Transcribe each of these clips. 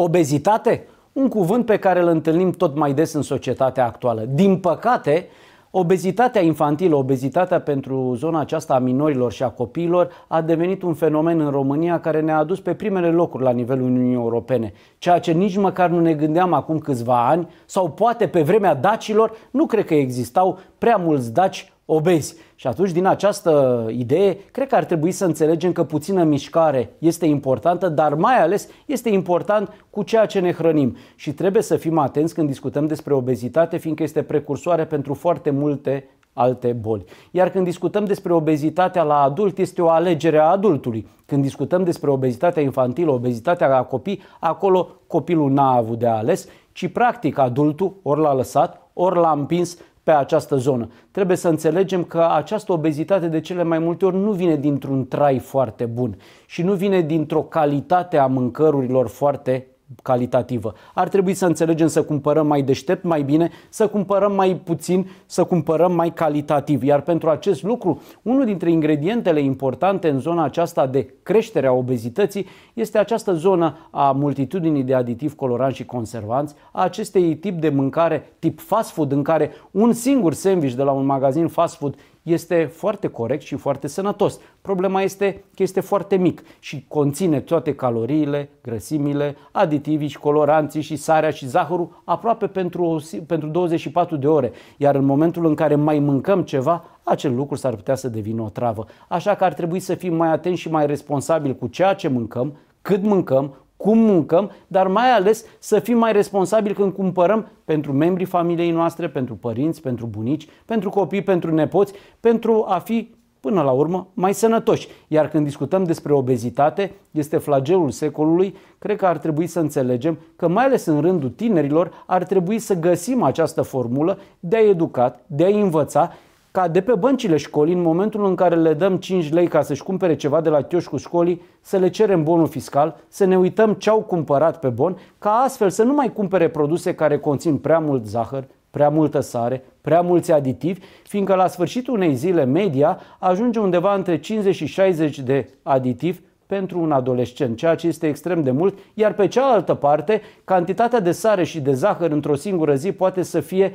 Obezitate? Un cuvânt pe care îl întâlnim tot mai des în societatea actuală. Din păcate, Obezitatea infantilă, obezitatea pentru zona aceasta a minorilor și a copiilor a devenit un fenomen în România care ne-a adus pe primele locuri la nivelul Uniunii Europene, ceea ce nici măcar nu ne gândeam acum câțiva ani sau poate pe vremea dacilor nu cred că existau prea mulți daci obezi. Și atunci, din această idee, cred că ar trebui să înțelegem că puțină mișcare este importantă, dar mai ales este important cu ceea ce ne hrănim. Și trebuie să fim atenți când discutăm despre obezitate, fiindcă este precursoare pentru foarte multe alte boli. Iar când discutăm despre obezitatea la adult, este o alegere a adultului. Când discutăm despre obezitatea infantilă, obezitatea la copii, acolo copilul n-a avut de ales, ci practic adultul ori l-a lăsat, ori l-a împins pe această zonă. Trebuie să înțelegem că această obezitate de cele mai multe ori nu vine dintr-un trai foarte bun și nu vine dintr-o calitate a mâncărurilor foarte calitativă. Ar trebui să înțelegem să cumpărăm mai deștept, mai bine, să cumpărăm mai puțin, să cumpărăm mai calitativ. Iar pentru acest lucru, unul dintre ingredientele importante în zona aceasta de creștere a obezității este această zonă a multitudinii de aditivi coloranți și conservanți, a acestei tip de mâncare tip fast food în care un singur sandwich de la un magazin fast food este foarte corect și foarte sănătos. Problema este că este foarte mic și conține toate caloriile, grăsimile, aditivii și coloranții și sarea și zahărul aproape pentru, pentru 24 de ore. Iar în momentul în care mai mâncăm ceva, acel lucru s-ar putea să devină o travă. Așa că ar trebui să fim mai atenți și mai responsabili cu ceea ce mâncăm, cât mâncăm, cum mâncăm, dar mai ales să fim mai responsabili când cumpărăm pentru membrii familiei noastre, pentru părinți, pentru bunici, pentru copii, pentru nepoți, pentru a fi până la urmă mai sănătoși. Iar când discutăm despre obezitate, este flagelul secolului, cred că ar trebui să înțelegem că mai ales în rândul tinerilor ar trebui să găsim această formulă de a educa, de a învăța ca de pe băncile școlii, în momentul în care le dăm 5 lei ca să-și cumpere ceva de la chioșcul școlii, să le cerem bonul fiscal, să ne uităm ce au cumpărat pe bon, ca astfel să nu mai cumpere produse care conțin prea mult zahăr, prea multă sare, prea mulți aditivi, fiindcă la sfârșitul unei zile media ajunge undeva între 50 și 60 de aditivi pentru un adolescent, ceea ce este extrem de mult, iar pe cealaltă parte, cantitatea de sare și de zahăr într-o singură zi poate să fie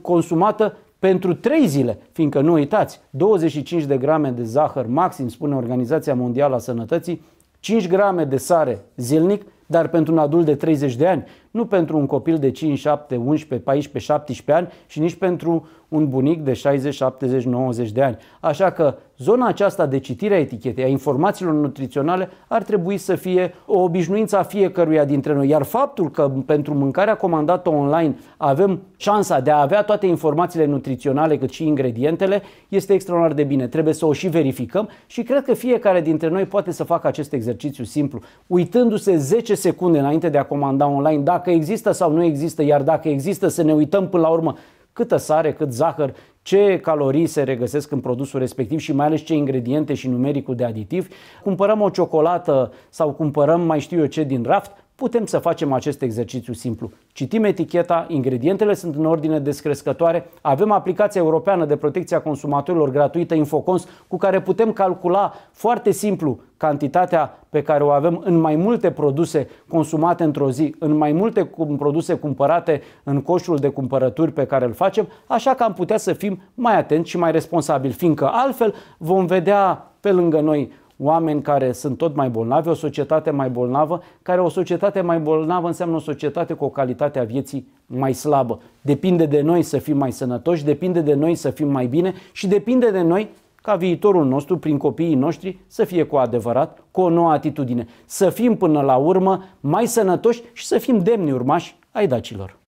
consumată pentru 3 zile, fiindcă nu uitați, 25 de grame de zahăr maxim, spune Organizația Mondială a Sănătății, 5 grame de sare zilnic, dar pentru un adult de 30 de ani, nu pentru un copil de 5, 7, 11, 14, 17 ani și nici pentru un bunic de 60, 70, 90 de ani. Așa că zona aceasta de citire a etichetei, a informațiilor nutriționale, ar trebui să fie o obișnuință a fiecăruia dintre noi. Iar faptul că pentru mâncarea comandată online avem șansa de a avea toate informațiile nutriționale cât și ingredientele, este extraordinar de bine. Trebuie să o și verificăm și cred că fiecare dintre noi poate să facă acest exercițiu simplu, uitându-se 10 secunde înainte de a comanda online, dacă dacă există sau nu există, iar dacă există să ne uităm până la urmă câtă sare, cât zahăr, ce calorii se regăsesc în produsul respectiv și mai ales ce ingrediente și numericul de aditiv. Cumpărăm o ciocolată sau cumpărăm mai știu eu ce din raft, putem să facem acest exercițiu simplu. Citim eticheta, ingredientele sunt în ordine descrescătoare, avem aplicația europeană de protecție a consumatorilor gratuită Infocons cu care putem calcula foarte simplu cantitatea pe care o avem în mai multe produse consumate într-o zi, în mai multe produse cumpărate în coșul de cumpărături pe care îl facem, așa că am putea să fim mai atenți și mai responsabili, fiindcă altfel vom vedea pe lângă noi oameni care sunt tot mai bolnavi, o societate mai bolnavă, care o societate mai bolnavă înseamnă o societate cu o calitate a vieții mai slabă. Depinde de noi să fim mai sănătoși, depinde de noi să fim mai bine și depinde de noi ca viitorul nostru, prin copiii noștri, să fie cu adevărat, cu o nouă atitudine. Să fim până la urmă mai sănătoși și să fim demni urmași ai dacilor.